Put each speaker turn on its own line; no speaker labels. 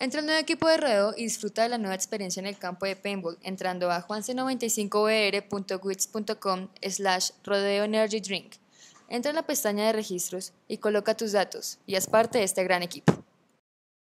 Entra al nuevo equipo de Rodeo y disfruta de la nueva experiencia en el campo de paintball entrando a juance95br.wix.com slash rodeo energy drink. Entra en la pestaña de registros y coloca tus datos y haz parte de este gran equipo.